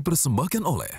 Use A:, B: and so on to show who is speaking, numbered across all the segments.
A: dipersembahkan oleh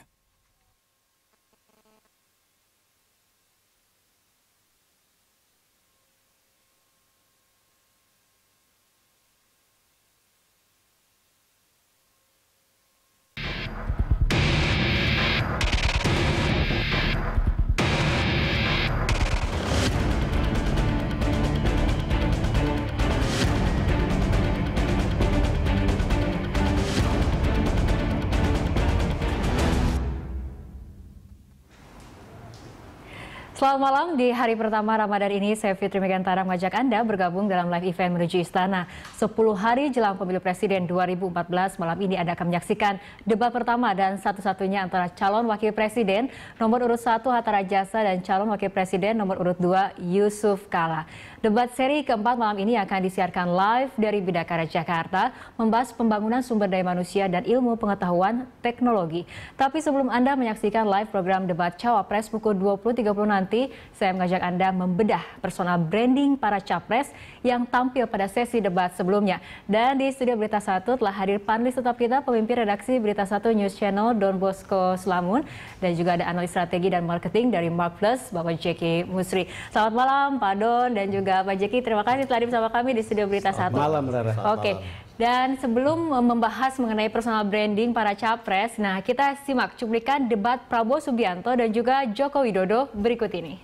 B: Selamat malam, di hari pertama Ramadan ini saya Fitri Megantara mengajak Anda bergabung dalam live event menuju Istana. 10 hari jelang pemilu presiden 2014, malam ini Anda akan menyaksikan debat pertama dan satu-satunya antara calon wakil presiden nomor urut 1 Hatta Rajasa dan calon wakil presiden nomor urut 2 Yusuf Kala. Debat seri keempat malam ini akan disiarkan live dari Bidakara Jakarta, membahas pembangunan sumber daya manusia dan ilmu pengetahuan teknologi. Tapi sebelum Anda menyaksikan live program debat Cawapres pukul 20.30 nanti, saya mengajak Anda membedah personal branding para capres yang tampil pada sesi debat sebelumnya. Dan di studio Berita 1 telah hadir panelis tetap kita, pemimpin redaksi Berita 1 News Channel Don Bosco Selamun dan juga ada analis strategi dan marketing dari Mark Plus, Bapak Jeki Musri. Selamat malam Pak Don dan juga juga Pak Jeki. Terima kasih telah bersama kami di Studio Berita Satu. Malam, Rara. Oke. Okay. Dan sebelum membahas mengenai personal branding para capres, nah kita simak cuplikan debat Prabowo Subianto dan juga Joko Widodo berikut ini.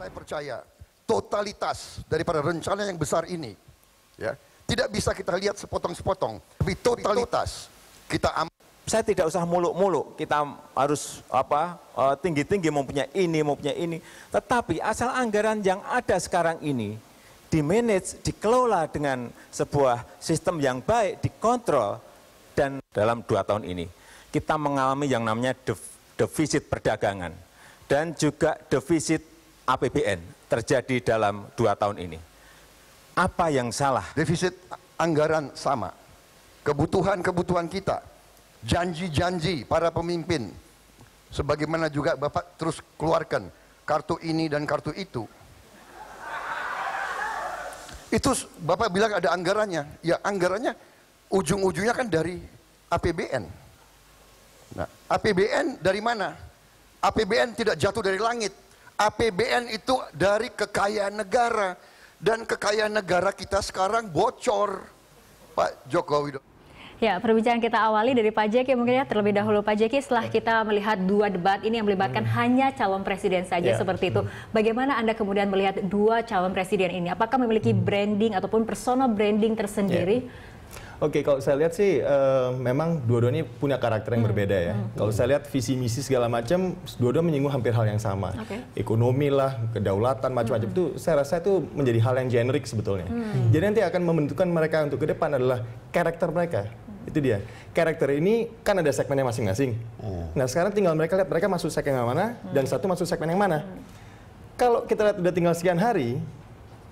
A: Saya percaya totalitas daripada rencana yang besar ini ya tidak bisa kita lihat sepotong-sepotong, tapi totalitas kita aman saya tidak usah muluk-muluk, kita harus apa eh, tinggi-tinggi mempunyai ini, mempunyai ini. Tetapi asal anggaran yang ada sekarang ini di manage dikelola dengan sebuah sistem yang baik, dikontrol, dan dalam dua tahun ini kita mengalami yang namanya defisit perdagangan dan juga defisit APBN terjadi dalam dua tahun ini. Apa yang salah? Defisit anggaran sama, kebutuhan-kebutuhan kita janji-janji para pemimpin sebagaimana juga Bapak terus keluarkan kartu ini dan kartu itu itu Bapak bilang ada anggarannya ya anggarannya ujung-ujungnya kan dari APBN nah APBN dari mana APBN tidak jatuh dari langit APBN itu dari kekayaan negara dan kekayaan negara kita sekarang bocor Pak Jokowi
B: Ya, perbincangan kita awali dari Pak Jeki mungkin ya terlebih dahulu Pak Jeki setelah ya. kita melihat dua debat ini yang melibatkan hmm. hanya calon presiden saja ya. seperti itu. Hmm. Bagaimana Anda kemudian melihat dua calon presiden ini? Apakah memiliki hmm. branding ataupun personal branding tersendiri? Ya.
A: Oke, kalau saya lihat sih uh, memang dua-duanya punya karakter yang hmm. berbeda ya. Hmm. Kalau saya lihat visi misi segala macam, dua-dua menyinggung hampir hal yang sama. Okay. Ekonomi lah, kedaulatan macam-macam hmm. itu, saya rasa itu menjadi hal yang generik sebetulnya. Hmm. Jadi nanti akan membentukkan mereka untuk ke depan adalah karakter mereka itu dia karakter ini kan ada segmennya masing-masing hmm. nah sekarang tinggal mereka lihat mereka masuk segmen yang mana hmm. dan satu masuk segmen yang mana hmm. kalau kita lihat udah tinggal sekian hari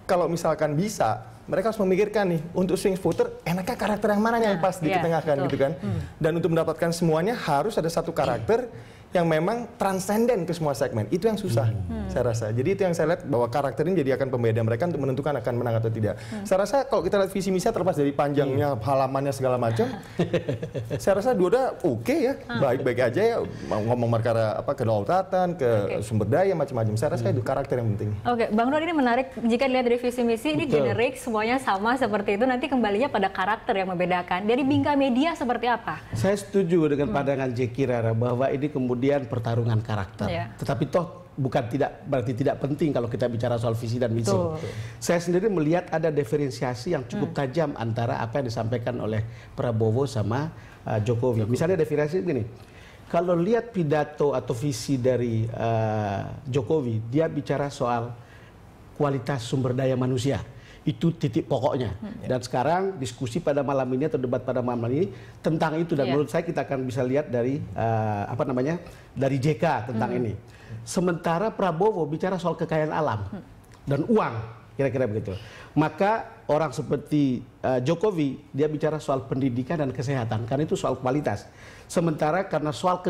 A: kalau misalkan bisa mereka harus memikirkan nih untuk swing voter enaknya karakter yang mana yang nah, pas yeah, di iya, kan gitu kan hmm. dan untuk mendapatkan semuanya harus ada satu karakter hmm yang memang transenden ke semua segmen. Itu yang susah, hmm. hmm. saya rasa. Jadi itu yang saya lihat bahwa karakter ini jadi akan pembeda mereka untuk menentukan akan menang atau tidak. Hmm. Saya rasa kalau kita lihat visi misinya terlepas dari panjangnya, hmm. halamannya segala macam, saya rasa dua-dua oke okay ya, ah. baik-baik aja ya. Ngomong perkara apa kedaulatan, ke okay. sumber daya macam-macam. Saya rasa hmm. itu karakter yang penting.
B: Oke, okay. Bang Nur ini menarik jika dilihat dari visi misi ini Betul. generik semuanya sama seperti itu. Nanti kembalinya pada karakter yang membedakan. Dari bingka media seperti apa?
C: Saya setuju dengan hmm. pandangan Jeki Rara bahwa ini kemudian kemudian pertarungan karakter. Yeah. Tetapi toh bukan tidak berarti tidak penting kalau kita bicara soal visi dan misi. Tuh. Saya sendiri melihat ada diferensiasi yang cukup hmm. tajam antara apa yang disampaikan oleh Prabowo sama uh, Jokowi. Jokowi. Misalnya diferensiasi begini. Kalau lihat pidato atau visi dari uh, Jokowi, dia bicara soal kualitas sumber daya manusia. Itu titik pokoknya. Hmm. Dan sekarang diskusi pada malam ini atau debat pada malam ini tentang itu dan yeah. menurut saya kita akan bisa lihat dari uh, apa namanya? dari JK tentang hmm. ini. Sementara Prabowo bicara soal kekayaan alam hmm. dan uang, kira-kira begitu. Maka orang seperti uh, Jokowi dia bicara soal pendidikan dan kesehatan karena itu soal kualitas. Sementara karena soal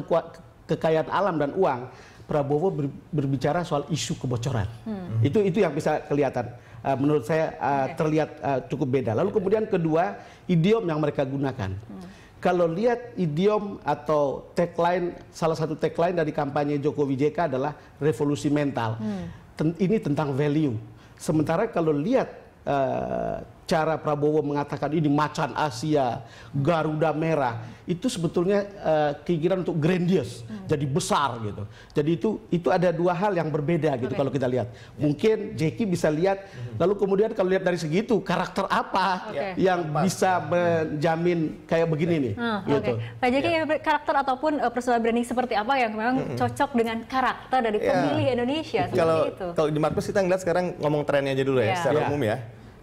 C: kekayaan alam dan uang Prabowo ber, berbicara soal isu kebocoran. Hmm. Itu itu yang bisa kelihatan. Eh, menurut saya uh, eh, okay. terlihat uh, cukup beda. Lalu kemudian kedua, idiom yang mereka gunakan. Hmm. Kalau lihat idiom atau tagline, salah satu tagline dari kampanye Jokowi JK adalah revolusi mental. Hmm. Ten ini tentang value. Sementara kalau lihat uh, cara Prabowo mengatakan ini macan Asia, Garuda merah, itu sebetulnya uh, keinginan untuk grandios, hmm. jadi besar gitu. Jadi itu itu ada dua hal yang berbeda gitu okay. kalau kita lihat. Mungkin Jeki bisa lihat, hmm. lalu kemudian kalau lihat dari segitu karakter apa okay. yang bisa menjamin kayak begini okay. nih. Hmm, gitu. Okay.
B: Pak Jeki, yeah. karakter ataupun uh, personal branding seperti apa yang memang hmm. cocok dengan karakter dari ya. pemilih yeah. Indonesia? Kalau itu.
A: kalau di Markus kita ngeliat sekarang ngomong trennya aja dulu ya, yeah. secara yeah. umum ya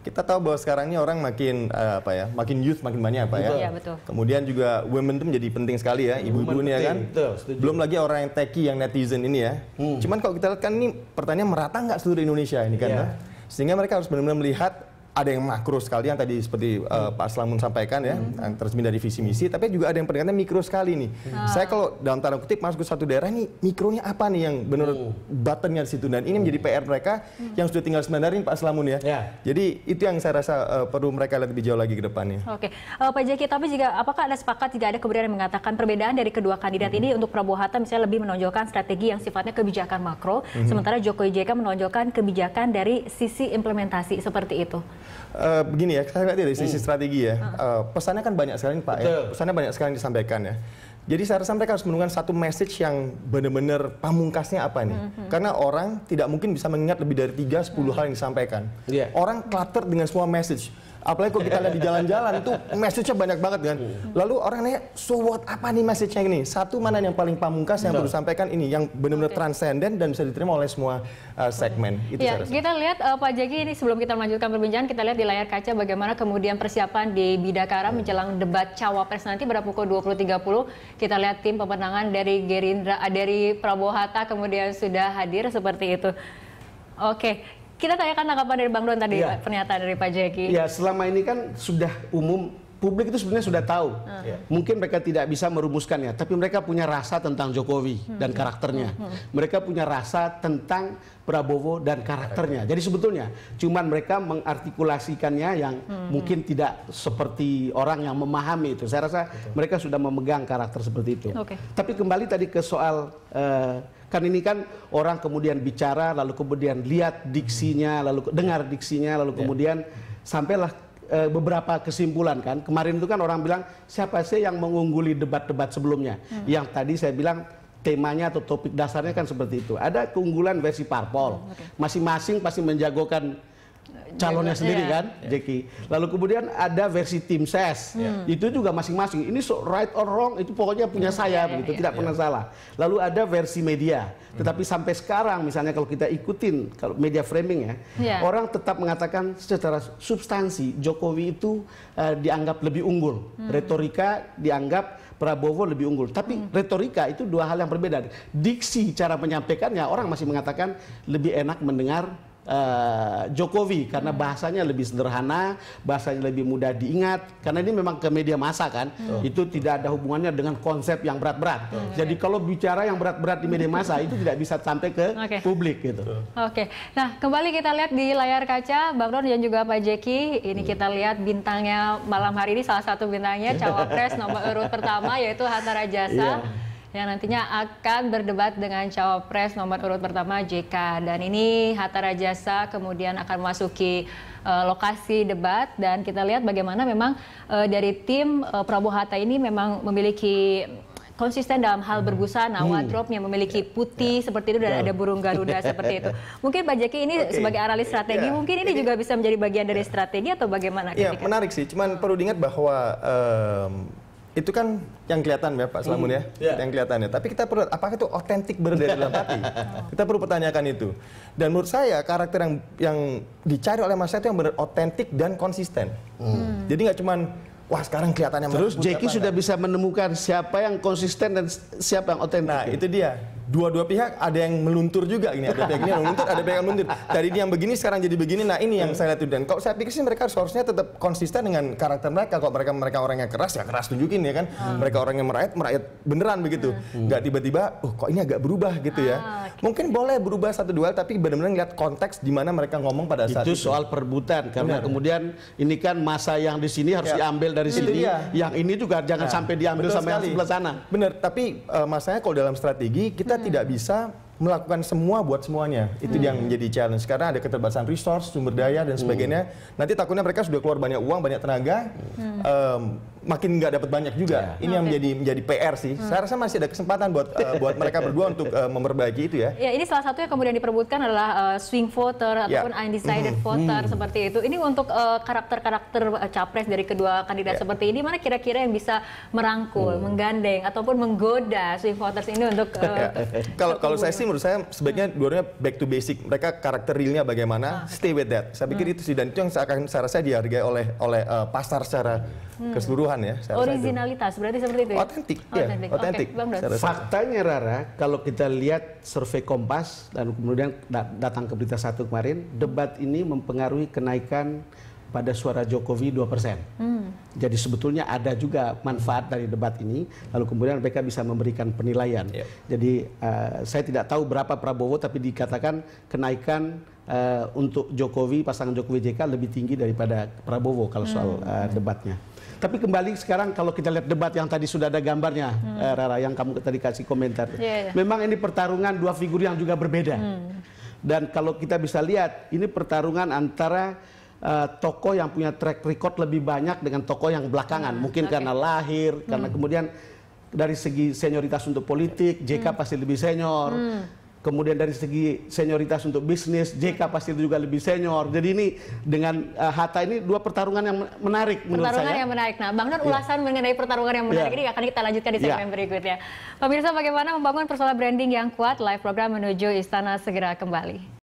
A: kita tahu bahwa sekarang ini orang makin uh, apa ya, makin youth makin banyak apa ya. Betul. Iya, betul. Kemudian juga women itu menjadi penting sekali ya, ibu-ibu ini ya kan. Betul, Belum lagi orang yang teki yang netizen ini ya. Hmm. Cuman kalau kita lihat kan ini pertanyaan merata nggak seluruh Indonesia ini kan. Yeah. Sehingga mereka harus benar-benar melihat ada yang makro sekali yang tadi seperti uh, Pak Slamun sampaikan ya, hmm. terus dari visi misi, tapi juga ada yang pendekatannya mikro sekali nih. Hmm. Saya kalau dalam tanda kutip masuk ke satu daerah ini mikronya apa nih yang benar oh. buttonnya di situ dan ini menjadi PR mereka hmm. yang sudah tinggal sebenarnya Pak Slamun ya. Yeah. Jadi itu yang saya rasa uh, perlu mereka lebih jauh lagi ke depannya.
B: Oke, okay. uh, eh, Pak Jaki, tapi jika apakah ada sepakat tidak ada kebenaran yang mengatakan perbedaan dari kedua kandidat hmm. ini untuk Prabowo Hatta misalnya lebih menonjolkan strategi yang sifatnya kebijakan makro, hmm. sementara Jokowi JK menonjolkan kebijakan dari sisi implementasi seperti itu
A: uh, begini ya, saya lihat dari sisi hmm. strategi ya. Uh, pesannya kan banyak sekali Pak ya. Betul. ya. Pesannya banyak sekali yang disampaikan ya. Jadi saya rasa mereka harus menemukan satu message yang benar-benar pamungkasnya apa nih. Hmm, -hmm. Karena orang tidak mungkin bisa mengingat lebih dari 3 10 mm -hmm. hal yang disampaikan. Yeah. Orang clutter dengan semua message. Apalagi kalau kita lihat di jalan-jalan tuh message-nya banyak banget kan. Lalu orang nanya, so what apa nih message-nya ini? Satu mana yang paling pamungkas yang perlu sampaikan ini yang benar-benar okay. transenden dan bisa diterima oleh semua uh, segmen. Itu ya, kita
B: lihat uh, Pak Jaki ini sebelum kita melanjutkan perbincangan kita lihat di layar kaca bagaimana kemudian persiapan di Bidakara hmm. menjelang debat cawapres nanti pada pukul 20.30 kita lihat tim pemenangan dari Gerindra eh, dari Prabowo Hatta kemudian sudah hadir seperti itu. Oke, kita tanyakan tanggapan dari Bang Don tadi ya. pernyataan dari Pak Jeki. Ya,
C: selama ini kan sudah umum publik itu sebenarnya sudah tahu. Uh. Mungkin mereka tidak bisa merumuskannya, tapi mereka punya rasa tentang Jokowi hmm. dan karakternya. Hmm. hmm. Mereka punya rasa tentang Prabowo dan karakternya. Jadi sebetulnya cuman mereka mengartikulasikannya yang hmm. mungkin tidak seperti orang yang memahami itu. Saya rasa Betul. mereka sudah memegang karakter seperti itu. Okay. Tapi kembali tadi ke soal uh, kan ini kan orang kemudian bicara lalu kemudian lihat diksinya lalu dengar diksinya lalu iya. kemudian sampailah e, beberapa kesimpulan kan. Kemarin itu kan orang bilang siapa sih yang mengungguli debat-debat sebelumnya? Hmm. Yang tadi saya bilang temanya atau topik dasarnya kan seperti itu. Ada keunggulan versi parpol. Hmm, Masing-masing pasti menjagokan calonnya iya, sendiri ya. kan, ya. Jeki. Lalu kemudian ada versi tim ses, ya. itu juga masing-masing. Ini so right or wrong itu pokoknya punya ya, saya yeah, ya, iya. tidak ya. pernah iya. salah. Lalu ada versi media, hmm. tetapi sampai sekarang misalnya kalau kita ikutin kalau media framing ya, ya. orang tetap mengatakan secara substansi Jokowi itu uh, dianggap lebih unggul, hmm. retorika dianggap Prabowo lebih unggul. Tapi hmm. retorika itu dua hal yang berbeda. Diksi cara menyampaikannya orang masih mengatakan lebih enak mendengar uh, Jokowi karena bahasanya lebih sederhana, bahasanya lebih mudah diingat karena ini memang ke media massa kan. Hmm. Itu tidak ada hubungannya dengan konsep yang berat-berat. Hmm. Jadi kalau bicara yang berat-berat di media massa itu tidak bisa sampai ke okay. publik gitu.
B: Oke. Okay. Nah, kembali kita lihat di layar kaca Bang Ron dan juga Pak Jeki. Ini hmm. kita lihat bintangnya malam hari ini salah satu bintangnya cawapres nomor urut pertama yaitu Hatta Rajasa. Yeah yang nantinya akan berdebat dengan cawapres nomor urut pertama JK dan ini Hatta Rajasa kemudian akan memasuki uh, eh, lokasi debat dan kita lihat bagaimana memang uh, dari tim uh, Prabowo Hatta ini memang memiliki konsisten dalam hal hmm. berbusana, hmm. wardrobe yang memiliki ya, putih yeah. seperti itu dan yeah. ada burung garuda seperti itu. Mungkin Pak Jeki ini okay. sebagai analis strategi, yeah. mungkin ini juga bisa menjadi bagian dari ya. strategi atau bagaimana? Ya
A: menarik sih, cuman perlu diingat bahwa um, itu kan yang kelihatan ya Pak Slamun hmm, ya, mm-hmm. yeah. yang kelihatannya. Tapi kita perlu, apakah itu otentik berdiri dalam hati? kita perlu pertanyakan itu. Dan menurut saya karakter yang yang dicari oleh masyarakat itu yang benar otentik dan konsisten. Hmm. hmm. Jadi nggak cuman wah sekarang kelihatannya terus Jackie sudah kan? bisa menemukan siapa yang konsisten dan siapa yang otentik. Nah ya? itu dia dua-dua pihak ada yang meluntur juga ini ada pihak ini yang meluntur ada pihak yang meluntur dari ini yang begini sekarang jadi begini nah ini yang saya lihat itu dan kalau saya pikir sih mereka harusnya tetap konsisten dengan karakter mereka kalau mereka mereka orang yang keras ya keras tunjukin ya kan hmm. mereka orang yang merayat merayat beneran begitu hmm. nggak tiba-tiba oh kok ini agak berubah gitu ya ah, okay. Gitu. mungkin boleh berubah satu dua tapi benar-benar lihat konteks di mana mereka ngomong pada saat itu, itu.
C: soal perbutan karena Benar. kemudian ini kan masa yang di sini harus ya. diambil dari hmm. sini ya. yang ini juga jangan ya. sampai diambil sama sekali. yang sebelah sana
A: bener tapi uh, eh, masanya kalau dalam strategi kita kita hmm. tidak bisa melakukan semua buat semuanya. Itu hmm. yang menjadi challenge karena ada keterbatasan resource, sumber daya dan hmm. sebagainya. Hmm. Nanti takutnya mereka sudah keluar banyak uang, banyak tenaga. Hmm. Um, makin nggak dapat banyak juga. Yeah. Ini okay. yang menjadi menjadi PR sih. Hmm. Saya rasa masih ada kesempatan buat uh, buat mereka berdua untuk uh, memperbaiki itu ya.
B: Ya, ini salah satu yang kemudian diperbutkan adalah uh, swing voter yeah. ataupun undecided mm. voter mm. seperti itu. Ini untuk karakter-karakter uh, capres dari kedua kandidat yeah. seperti ini mana kira-kira yang bisa merangkul, mm. menggandeng ataupun menggoda swing voters ini untuk uh,
A: Kalau saya sih menurut saya sebaiknya hmm. dua-duanya back to basic. Mereka karakter realnya bagaimana, ah. stay with that. Saya pikir hmm. itu sih dan itu yang saya akan saya rasa dihargai oleh oleh uh, pasar secara hmm. keseluruhan kebutuhan ya.
B: Originalitas berarti seperti itu. Ya? Otentik, ya. Okay.
C: Faktanya Rara, kalau kita lihat survei Kompas dan kemudian datang ke berita satu kemarin, debat ini mempengaruhi kenaikan pada suara Jokowi 2 Hmm. Jadi sebetulnya ada juga manfaat dari debat ini, lalu kemudian mereka bisa memberikan penilaian. Yeah. Jadi uh, saya tidak tahu berapa Prabowo, tapi dikatakan kenaikan uh, untuk Jokowi, pasangan Jokowi JK lebih tinggi daripada Prabowo kalau soal uh, debatnya. Tapi kembali sekarang kalau kita lihat debat yang tadi sudah ada gambarnya, hmm. eh, Rara yang kamu tadi kasih komentar. Yeah, iya. Memang ini pertarungan dua figur yang juga berbeda. Hmm. Dan kalau kita bisa lihat, ini pertarungan antara uh, tokoh yang punya track record lebih banyak dengan tokoh yang belakangan. Hmm. Mungkin okay. karena lahir, hmm. karena kemudian dari segi senioritas untuk politik, JK hmm. pasti lebih senior. Hmm kemudian dari segi senioritas untuk bisnis, JK pasti itu juga lebih senior. Jadi ini dengan uh, Hatta ini dua pertarungan yang menarik menurut pertarungan saya. Pertarungan yang
B: menarik. Nah, Bang Nur iya. ulasan mengenai pertarungan yang menarik yeah. ini akan kita lanjutkan di iya. segmen yeah. berikutnya. Pemirsa bagaimana membangun persoalan branding yang kuat? Live program menuju Istana segera kembali.